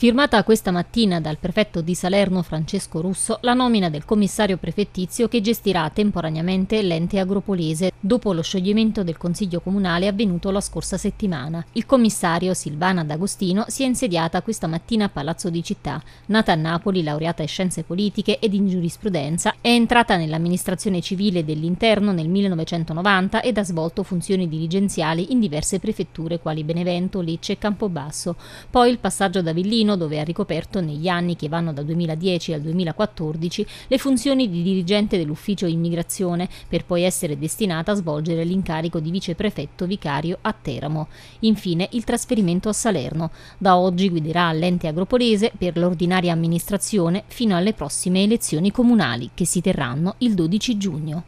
Firmata questa mattina dal prefetto di Salerno Francesco Russo la nomina del commissario prefettizio che gestirà temporaneamente l'ente agropolese dopo lo scioglimento del Consiglio Comunale avvenuto la scorsa settimana. Il commissario Silvana D'Agostino si è insediata questa mattina a Palazzo di Città. Nata a Napoli, laureata in scienze politiche ed in giurisprudenza, è entrata nell'amministrazione civile dell'interno nel 1990 ed ha svolto funzioni dirigenziali in diverse prefetture quali Benevento, Lecce e Campobasso. Poi il passaggio da Villino, dove ha ricoperto negli anni che vanno dal 2010 al 2014 le funzioni di dirigente dell'ufficio immigrazione per poi essere destinata a svolgere l'incarico di viceprefetto vicario a Teramo. Infine il trasferimento a Salerno. Da oggi guiderà l'ente agropolese per l'ordinaria amministrazione fino alle prossime elezioni comunali che si terranno il 12 giugno.